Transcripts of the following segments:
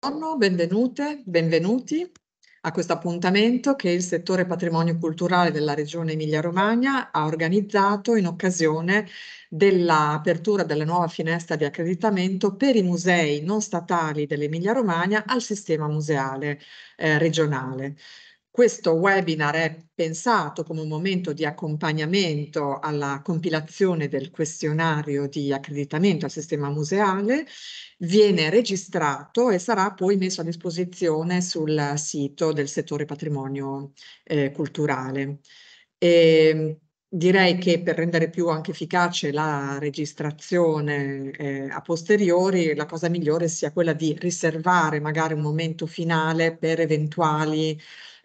Buongiorno, benvenute, benvenuti a questo appuntamento che il settore patrimonio culturale della Regione Emilia-Romagna ha organizzato in occasione dell'apertura della nuova finestra di accreditamento per i musei non statali dell'Emilia-Romagna al sistema museale eh, regionale. Questo webinar è pensato come un momento di accompagnamento alla compilazione del questionario di accreditamento al sistema museale, viene registrato e sarà poi messo a disposizione sul sito del settore patrimonio eh, culturale. E, ehm, Direi che per rendere più anche efficace la registrazione eh, a posteriori, la cosa migliore sia quella di riservare magari un momento finale per eventuali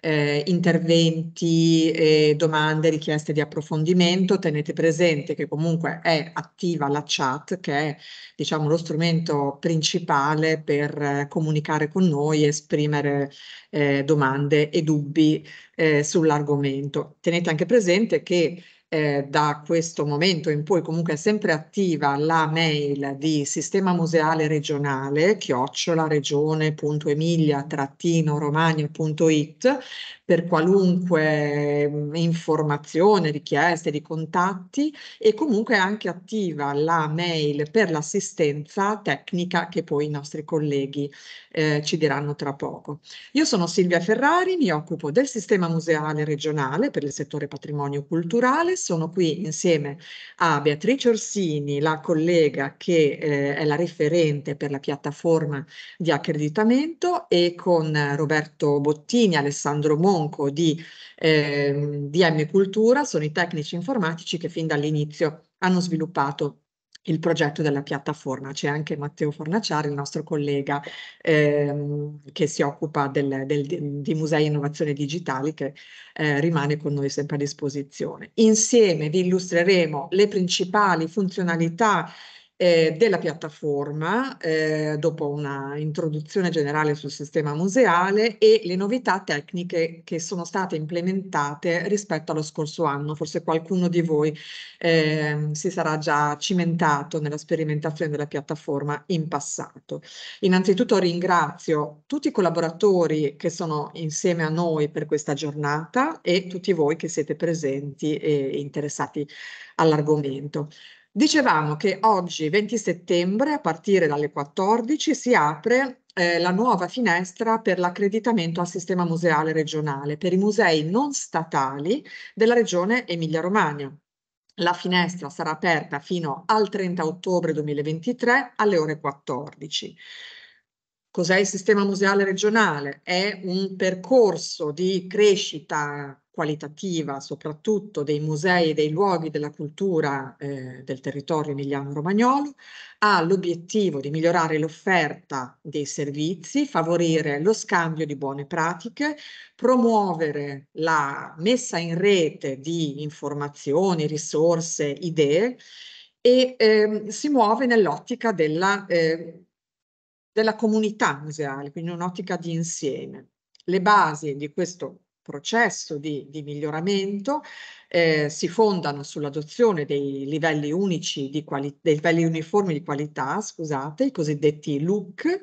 eh, interventi e domande, richieste di approfondimento, tenete presente che comunque è attiva la chat che è diciamo, lo strumento principale per eh, comunicare con noi, esprimere eh, domande e dubbi eh, sull'argomento. Tenete anche presente che eh, da questo momento in poi comunque è sempre attiva la mail di sistema museale regionale chiocciolaregione.emilia-romagna.it per qualunque mm, informazione, richieste di contatti e comunque è anche attiva la mail per l'assistenza tecnica che poi i nostri colleghi eh, ci diranno tra poco. Io sono Silvia Ferrari, mi occupo del sistema museale regionale per il settore patrimonio culturale, sono qui insieme a Beatrice Orsini, la collega che eh, è la referente per la piattaforma di accreditamento e con Roberto Bottini, Alessandro Monco di eh, DM Cultura, sono i tecnici informatici che fin dall'inizio hanno sviluppato il progetto della piattaforma. C'è anche Matteo Fornaciari, il nostro collega ehm, che si occupa del, del, di musei e innovazione digitali che eh, rimane con noi sempre a disposizione. Insieme vi illustreremo le principali funzionalità eh, della piattaforma, eh, dopo una introduzione generale sul sistema museale e le novità tecniche che sono state implementate rispetto allo scorso anno. Forse qualcuno di voi eh, si sarà già cimentato nella sperimentazione della piattaforma in passato. Innanzitutto ringrazio tutti i collaboratori che sono insieme a noi per questa giornata e tutti voi che siete presenti e interessati all'argomento. Dicevamo che oggi, 20 settembre, a partire dalle 14, si apre eh, la nuova finestra per l'accreditamento al sistema museale regionale per i musei non statali della regione Emilia-Romagna. La finestra sarà aperta fino al 30 ottobre 2023 alle ore 14. Cos'è il sistema museale regionale? È un percorso di crescita qualitativa soprattutto dei musei e dei luoghi della cultura eh, del territorio emiliano-romagnolo, ha l'obiettivo di migliorare l'offerta dei servizi, favorire lo scambio di buone pratiche, promuovere la messa in rete di informazioni, risorse, idee e ehm, si muove nell'ottica della eh, della comunità museale, quindi un'ottica di insieme. Le basi di questo processo di, di miglioramento eh, si fondano sull'adozione dei livelli unici di quali, dei livelli uniformi di qualità, scusate, i cosiddetti LUC,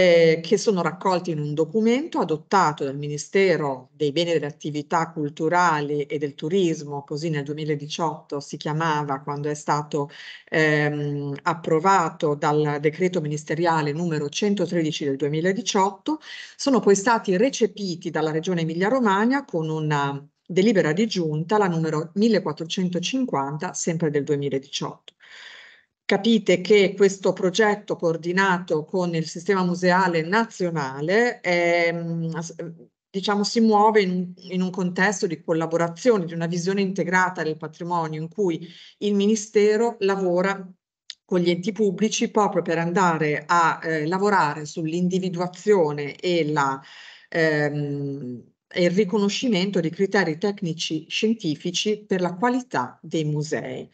eh, che sono raccolti in un documento adottato dal Ministero dei Beni e delle Attività Culturali e del Turismo, così nel 2018 si chiamava quando è stato ehm, approvato dal decreto ministeriale numero 113 del 2018, sono poi stati recepiti dalla Regione Emilia-Romagna con una delibera di giunta, la numero 1450, sempre del 2018 capite che questo progetto coordinato con il sistema museale nazionale è, mm, diciamo, si muove in, in, un contesto di collaborazione, di una visione integrata del patrimonio in cui il Ministero lavora con gli enti pubblici proprio per andare a eh, lavorare sull'individuazione e la ehm, il riconoscimento di criteri tecnici scientifici per la qualità dei musei.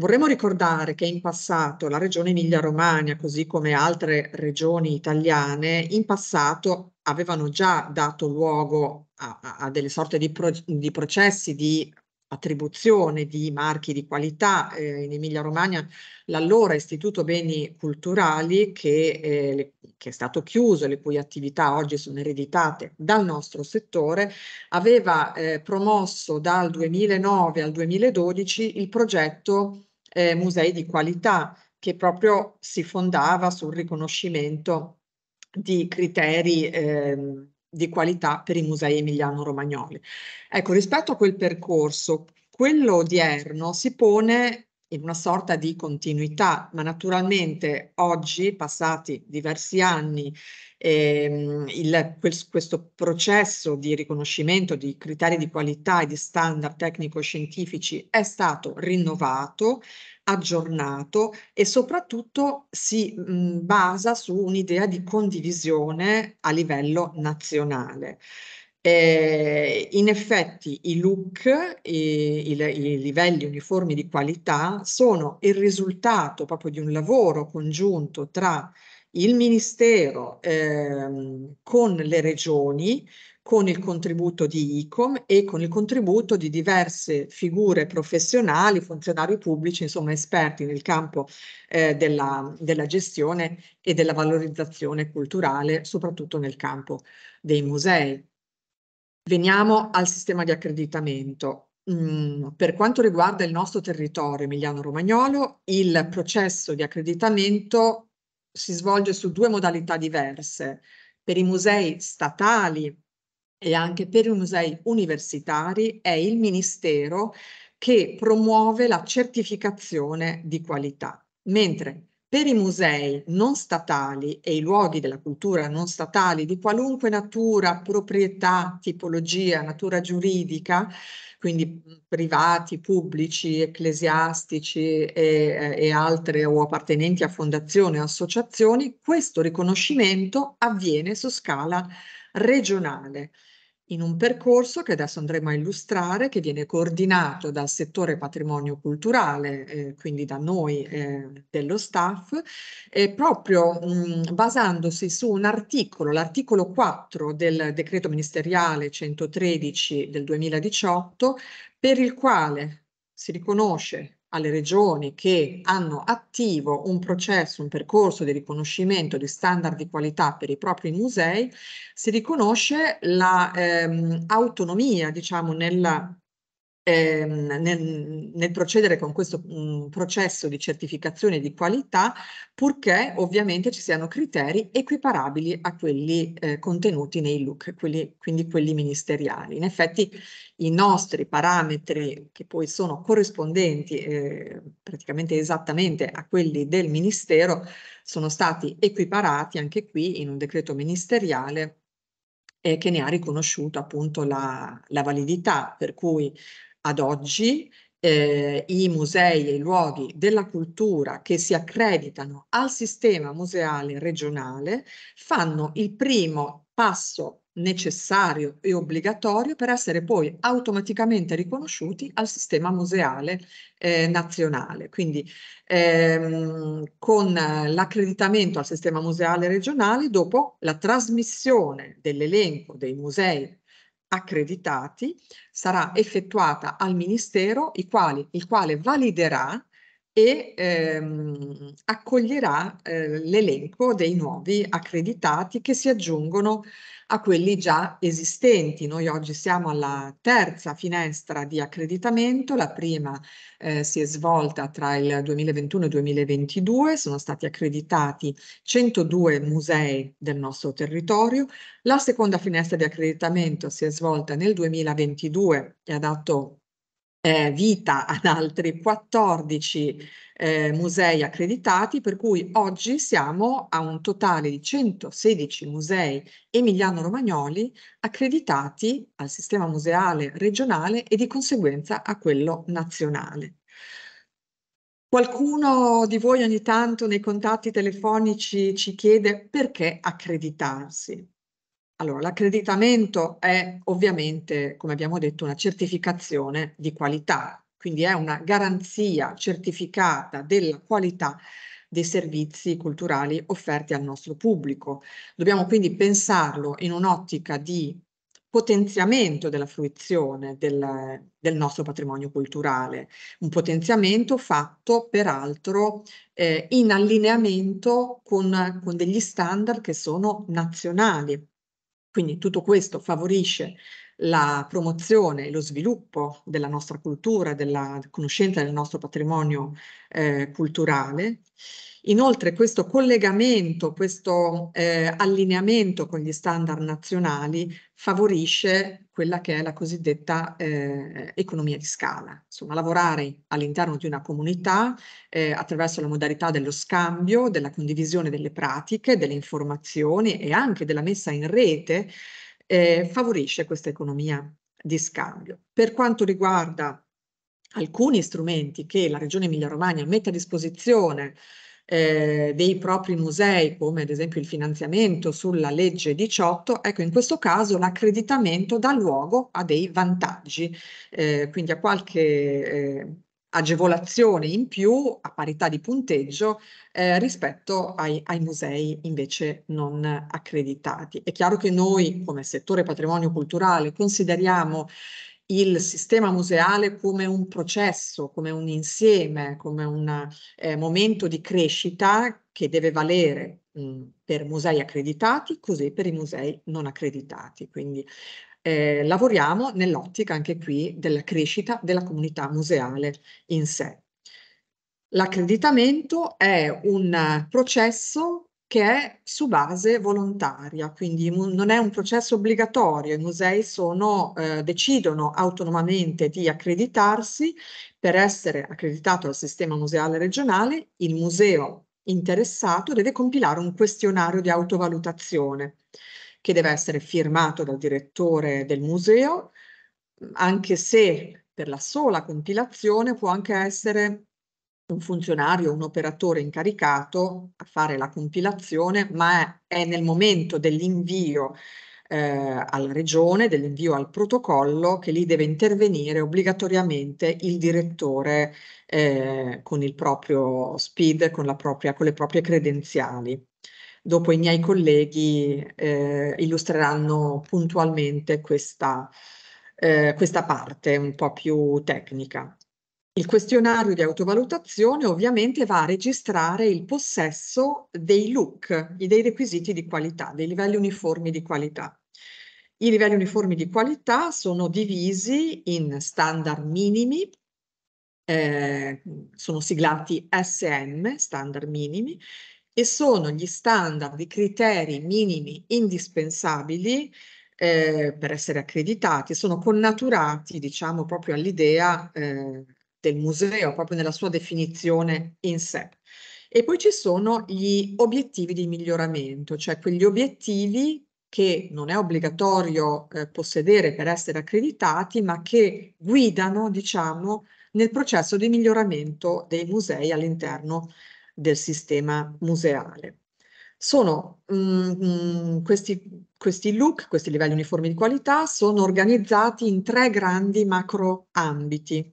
Vorremmo ricordare che in passato la regione Emilia-Romagna, così come altre regioni italiane, in passato avevano già dato luogo a, a, delle sorte di, pro, di, processi di attribuzione di marchi di qualità. Eh, in Emilia-Romagna l'allora Istituto Beni Culturali, che, eh, le, che è stato chiuso e le cui attività oggi sono ereditate dal nostro settore, aveva eh, promosso dal 2009 al 2012 il progetto eh, musei di qualità che proprio si fondava sul riconoscimento di criteri eh, di qualità per i musei emiliano-romagnoli. Ecco, rispetto a quel percorso, quello odierno si pone in una sorta di continuità, ma naturalmente oggi, passati diversi anni, ehm, il, questo processo di riconoscimento di criteri di qualità e di standard tecnico-scientifici è stato rinnovato, aggiornato e soprattutto si mh, mm, basa su un'idea di condivisione a livello nazionale. Eh, in effetti i look, i, i, i, livelli uniformi di qualità sono il risultato proprio di un lavoro congiunto tra il Ministero ehm, con le regioni, con il contributo di ICOM e con il contributo di diverse figure professionali, funzionari pubblici, insomma esperti nel campo eh, della, della, gestione e della valorizzazione culturale, soprattutto nel campo dei musei. Veniamo al sistema di accreditamento. Mm, per quanto riguarda il nostro territorio emiliano-romagnolo, il processo di accreditamento si svolge su due modalità diverse. Per i musei statali e anche per i musei universitari è il Ministero che promuove la certificazione di qualità, mentre per i musei non statali e i luoghi della cultura non statali di qualunque natura, proprietà, tipologia, natura giuridica, quindi privati, pubblici, ecclesiastici e, eh, e altre o appartenenti a fondazioni o associazioni, questo riconoscimento avviene su scala regionale in un percorso che adesso andremo a illustrare, che viene coordinato dal settore patrimonio culturale, eh, quindi da noi eh, dello staff, eh, proprio mh, mm, basandosi su un articolo, l'articolo 4 del decreto ministeriale 113 del 2018, per il quale si riconosce alle regioni che hanno attivo un processo, un percorso di riconoscimento di standard di qualità per i propri musei, si riconosce l'autonomia, la, ehm, diciamo, nella ehm, nel, nel, procedere con questo mh, mhmm, processo di certificazione di qualità, purché ovviamente ci siano criteri equiparabili a quelli eh, contenuti nei LUC, quelli, quindi quelli ministeriali. In effetti i nostri parametri, che poi sono corrispondenti eh, praticamente esattamente a quelli del Ministero, sono stati equiparati anche qui in un decreto ministeriale eh, che ne ha riconosciuto appunto la, la validità, per cui ad oggi eh, i musei e i luoghi della cultura che si accreditano al sistema museale regionale fanno il primo passo necessario e obbligatorio per essere poi automaticamente riconosciuti al sistema museale eh, nazionale. Quindi ehm, con l'accreditamento al sistema museale regionale, dopo la trasmissione dell'elenco dei musei accreditati sarà effettuata al Ministero, quali, il quale validerà e ehm, accoglierà eh, l'elenco dei nuovi accreditati che si aggiungono a quelli già esistenti. Noi oggi siamo alla terza finestra di accreditamento, la prima eh, si è svolta tra il 2021 e il 2022, sono stati accreditati 102 musei del nostro territorio, la seconda finestra di accreditamento si è svolta nel 2022 e ha dato eh, vita ad altri 14 eh, musei accreditati, per cui oggi siamo a un totale di 116 musei emiliano-romagnoli accreditati al sistema museale regionale e di conseguenza a quello nazionale. Qualcuno di voi ogni tanto nei contatti telefonici ci chiede perché accreditarsi. Allora, l'accreditamento è ovviamente, come abbiamo detto, una certificazione di qualità, quindi è una garanzia certificata della qualità dei servizi culturali offerti al nostro pubblico. Dobbiamo quindi pensarlo in un'ottica di potenziamento della fruizione del, del, nostro patrimonio culturale, un potenziamento fatto peraltro eh, in allineamento con, con degli standard che sono nazionali. Quindi tutto questo favorisce la promozione e lo sviluppo della nostra cultura, della conoscenza del nostro patrimonio eh, culturale Inoltre questo collegamento, questo eh, allineamento con gli standard nazionali favorisce quella che è la cosiddetta eh, economia di scala. Insomma, lavorare all'interno di una comunità eh, attraverso la modalità dello scambio, della condivisione delle pratiche, delle informazioni e anche della messa in rete eh, favorisce questa economia di scambio. Per quanto riguarda alcuni strumenti che la Regione Emilia-Romagna mette a disposizione eh, dei propri musei, come ad esempio il finanziamento sulla legge 18, ecco in questo caso l'accreditamento dà luogo a dei vantaggi, eh, quindi a qualche eh, agevolazione in più a parità di punteggio eh, rispetto ai, ai, musei invece non accreditati. È chiaro che noi come settore patrimonio culturale consideriamo il sistema museale come un processo, come un insieme, come un eh, momento di crescita che deve valere mh, mm, per musei accreditati, così per i musei non accreditati. Quindi eh, lavoriamo nell'ottica anche qui della crescita della comunità museale in sé. L'accreditamento è un processo che è su base volontaria, quindi non è un processo obbligatorio, i musei sono, eh, decidono autonomamente di accreditarsi, per essere accreditato al sistema museale regionale, il museo interessato deve compilare un questionario di autovalutazione che deve essere firmato dal direttore del museo, anche se per la sola compilazione può anche essere un funzionario, un operatore incaricato a fare la compilazione, ma è nel momento dell'invio eh, alla regione, dell'invio al protocollo, che lì deve intervenire obbligatoriamente il direttore eh, con il proprio SPID, con, propria, con, le proprie credenziali. Dopo i miei colleghi eh, illustreranno puntualmente questa, eh, questa parte un po' più tecnica. Il questionario di autovalutazione ovviamente va a registrare il possesso dei look, dei requisiti di qualità, dei livelli uniformi di qualità. I livelli uniformi di qualità sono divisi in standard minimi, eh, sono siglati SM, standard minimi, e sono gli standard, i criteri minimi indispensabili eh, per essere accreditati, sono connaturati diciamo proprio all'idea eh, del museo, proprio nella sua definizione in sé. E poi ci sono gli obiettivi di miglioramento, cioè quegli obiettivi che non è obbligatorio eh, possedere per essere accreditati, ma che guidano, diciamo, nel processo di miglioramento dei musei all'interno del sistema museale. Sono mh, mm, mm, questi, questi look, questi livelli uniformi di qualità, sono organizzati in tre grandi macro ambiti,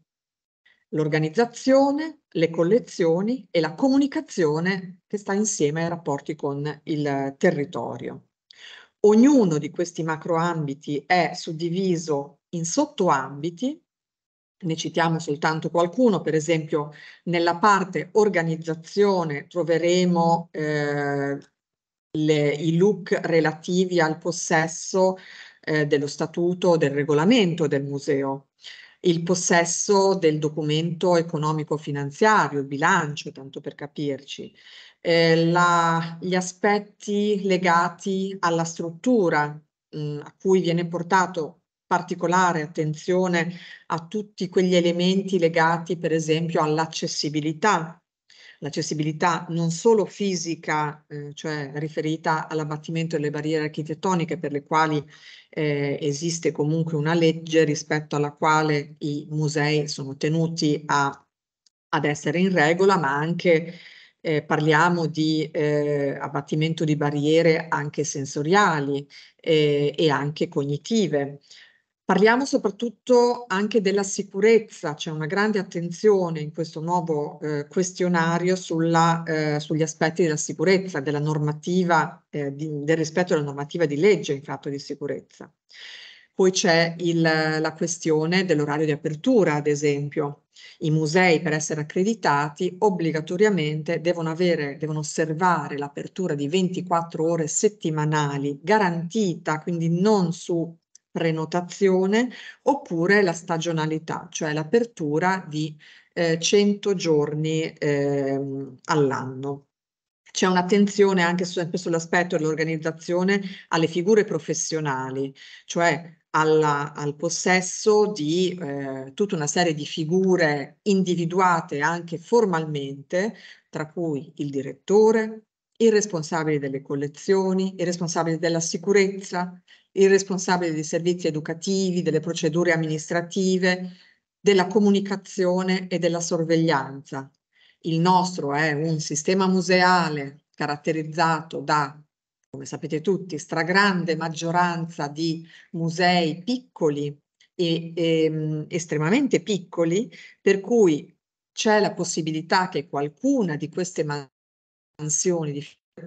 l'organizzazione, le collezioni e la comunicazione che sta insieme ai rapporti con il territorio. Ognuno di questi macroambiti è suddiviso in sottoambiti, ne citiamo soltanto qualcuno, per esempio nella parte organizzazione troveremo eh, le, i look relativi al possesso eh, dello statuto, del regolamento del museo il possesso del documento economico-finanziario, il bilancio, tanto per capirci, eh, la, gli aspetti legati alla struttura mh, mm, a cui viene portato particolare attenzione a tutti quegli elementi legati per esempio all'accessibilità l'accessibilità non solo fisica, eh, cioè riferita all'abbattimento delle barriere architettoniche per le quali eh, esiste comunque una legge rispetto alla quale i musei sono tenuti a, ad essere in regola, ma anche eh, parliamo di eh, abbattimento di barriere anche sensoriali eh, e anche cognitive. Parliamo soprattutto anche della sicurezza, c'è una grande attenzione in questo nuovo eh, questionario sulla, eh, sugli aspetti della sicurezza, della normativa, eh, di, del rispetto della normativa di legge in fatto di sicurezza. Poi c'è la questione dell'orario di apertura, ad esempio. I musei per essere accreditati obbligatoriamente devono, avere, devono osservare l'apertura di 24 ore settimanali garantita, quindi non su prenotazione oppure la stagionalità, cioè l'apertura di eh, 100 giorni eh, all'anno. C'è un'attenzione anche sempre sull'aspetto dell'organizzazione alle figure professionali, cioè alla, al possesso di eh, tutta una serie di figure individuate anche formalmente, tra cui il direttore, il responsabile delle collezioni, il responsabile della sicurezza, il responsabile dei servizi educativi, delle procedure amministrative, della comunicazione e della sorveglianza. Il nostro è un sistema museale caratterizzato da, come sapete tutti, stragrande maggioranza di musei piccoli e, e ehm, estremamente piccoli, per cui c'è la possibilità che qualcuna di queste mansioni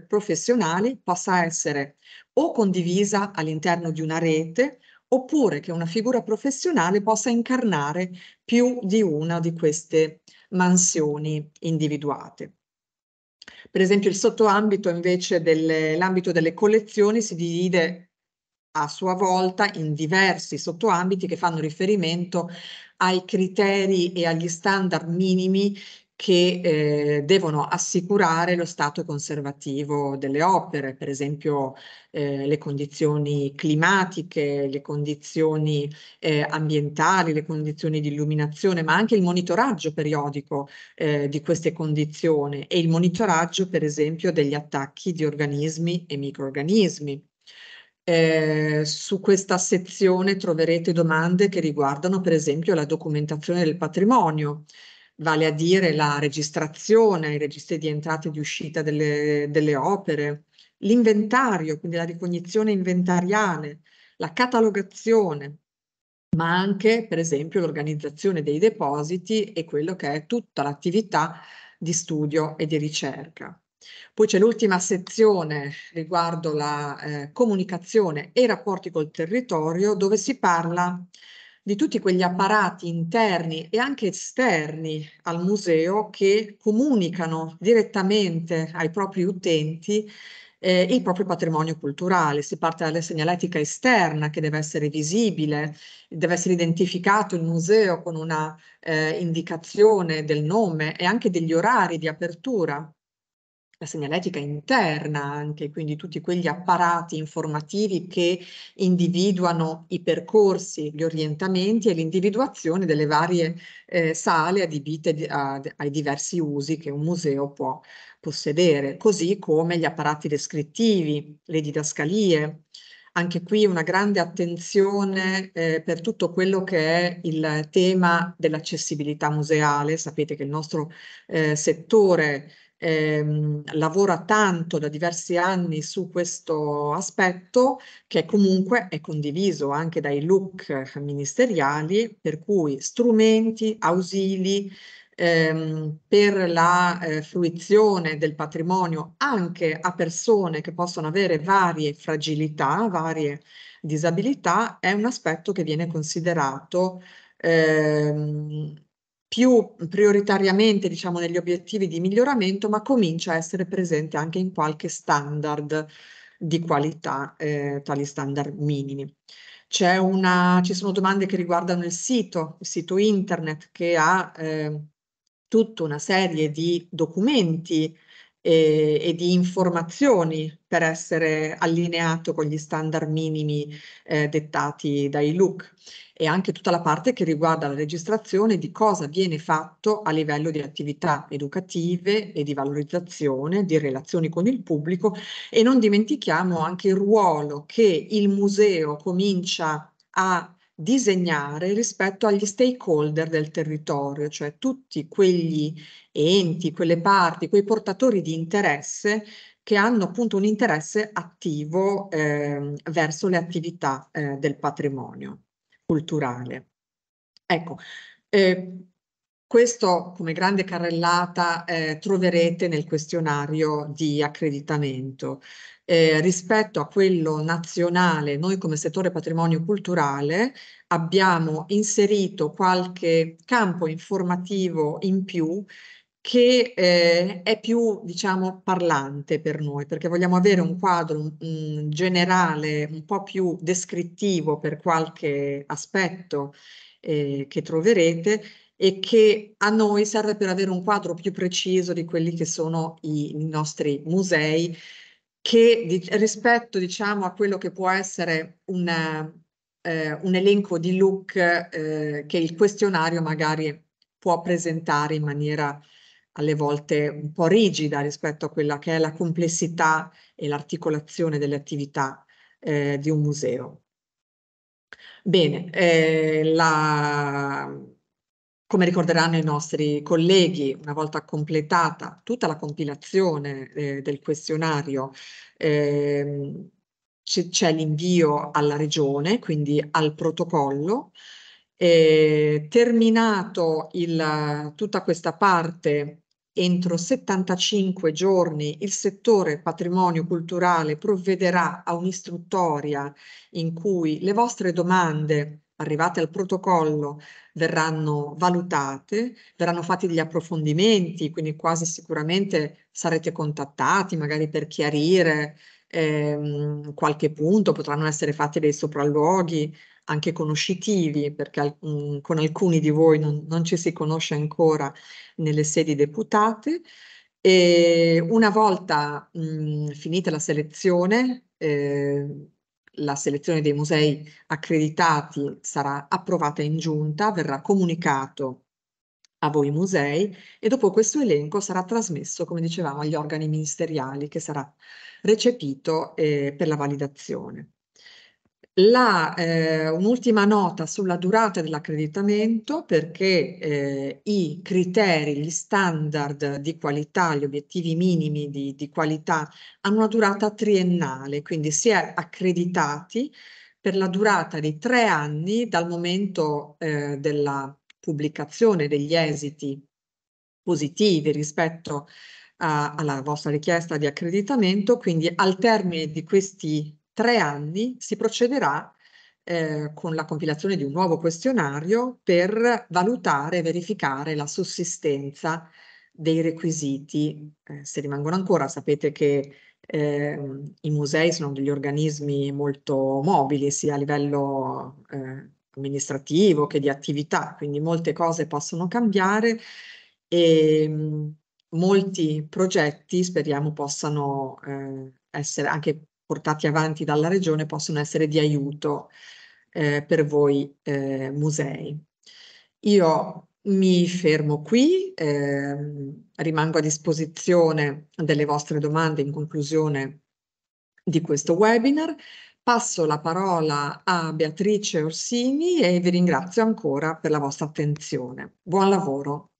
professionali possa essere o condivisa all'interno di una rete oppure che una figura professionale possa incarnare più di una di queste mansioni individuate. Per esempio il sottoambito invece dell'ambito delle collezioni si divide a sua volta in diversi sottoambiti che fanno riferimento ai criteri e agli standard minimi che eh, devono assicurare lo stato conservativo delle opere, per esempio eh, le condizioni climatiche, le condizioni eh, ambientali, le condizioni di illuminazione, ma anche il monitoraggio periodico eh, di queste condizioni e il monitoraggio, per esempio, degli attacchi di organismi e microorganismi. Eh, su questa sezione troverete domande che riguardano per esempio la documentazione del patrimonio, vale a dire la registrazione, i registri di entrata e di uscita delle, delle opere, l'inventario, quindi la ricognizione inventariale, la catalogazione, ma anche per esempio l'organizzazione dei depositi e quello che è tutta l'attività di studio e di ricerca. Poi c'è l'ultima sezione riguardo la eh, comunicazione e i rapporti col territorio dove si parla di tutti quegli apparati interni e anche esterni al museo che comunicano direttamente ai propri utenti eh, il proprio patrimonio culturale. Si parte dalla segnaletica esterna che deve essere visibile, deve essere identificato il museo con una eh, indicazione del nome e anche degli orari di apertura la segnaletica interna anche, quindi tutti quegli apparati informativi che individuano i percorsi, gli orientamenti e l'individuazione delle varie eh, sale adibite a, ai diversi usi che un museo può possedere, così come gli apparati descrittivi, le didascalie, anche qui una grande attenzione eh, per tutto quello che è il tema dell'accessibilità museale. Sapete che il nostro eh, settore ehm, lavora tanto da diversi anni su questo aspetto che comunque è condiviso anche dai look ministeriali, per cui strumenti, ausili, ehm, per la eh, fruizione del patrimonio anche a persone che possono avere varie fragilità, varie disabilità, è un aspetto che viene considerato ehm, più prioritariamente diciamo negli obiettivi di miglioramento, ma comincia a essere presente anche in qualche standard di qualità, eh, tali standard minimi. Una, ci sono domande che riguardano il sito, il sito internet che ha eh, tutta una serie di documenti e, e, di informazioni per essere allineato con gli standard minimi eh, dettati dai LUC e anche tutta la parte che riguarda la registrazione di cosa viene fatto a livello di attività educative e di valorizzazione, di relazioni con il pubblico e non dimentichiamo anche il ruolo che il museo comincia a disegnare rispetto agli stakeholder del territorio, cioè tutti quegli enti, quelle parti, quei portatori di interesse che hanno appunto un interesse attivo eh, verso le attività eh, del patrimonio culturale. Ecco, eh, questo come grande carrellata eh, troverete nel questionario di accreditamento eh, rispetto a quello nazionale, noi come settore patrimonio culturale abbiamo inserito qualche campo informativo in più che eh, è più diciamo parlante per noi perché vogliamo avere un quadro mh, generale un po' più descrittivo per qualche aspetto eh, che troverete e che a noi serve per avere un quadro più preciso di quelli che sono i nostri musei che di, rispetto diciamo, a quello che può essere una, eh, un elenco di look eh, che il questionario magari può presentare in maniera alle volte un po' rigida rispetto a quella che è la complessità e l'articolazione delle attività eh, di un museo. Bene, eh, la, come ricorderanno i nostri colleghi, una volta completata tutta la compilazione eh, del questionario, ehm, c'è l'invio alla regione, quindi al protocollo. Eh, terminato il, tutta questa parte, entro 75 giorni il settore patrimonio culturale provvederà a un'istruttoria in cui le vostre domande arrivate al protocollo verranno valutate, verranno fatti degli approfondimenti, quindi quasi sicuramente sarete contattati magari per chiarire ehm, qualche punto, potranno essere fatti dei sopralluoghi anche conoscitivi, perché alc mm, con alcuni di voi non, non ci si conosce ancora nelle sedi deputate. E una volta mh, mm, finita la selezione, eh, la selezione dei musei accreditati sarà approvata in giunta, verrà comunicato a voi musei e dopo questo elenco sarà trasmesso, come dicevamo, agli organi ministeriali che sarà recepito eh, per la validazione eh, un'ultima nota sulla durata dell'accreditamento perché eh, i criteri, gli standard di qualità, gli obiettivi minimi di, di qualità hanno una durata triennale, quindi si è accreditati per la durata di tre anni dal momento eh, della pubblicazione degli esiti positivi rispetto eh, alla vostra richiesta di accreditamento, quindi al termine di questi tre anni si procederà eh, con la compilazione di un nuovo questionario per valutare e verificare la sussistenza dei requisiti. Eh, se rimangono ancora, sapete che eh, i musei sono degli organismi molto mobili, sia a livello eh, amministrativo che di attività, quindi molte cose possono cambiare e mm, molti progetti speriamo possano eh, essere anche portati avanti dalla Regione possono essere di aiuto eh, per voi eh, musei. Io mi fermo qui, eh, rimango a disposizione delle vostre domande in conclusione di questo webinar. Passo la parola a Beatrice Orsini e vi ringrazio ancora per la vostra attenzione. Buon lavoro!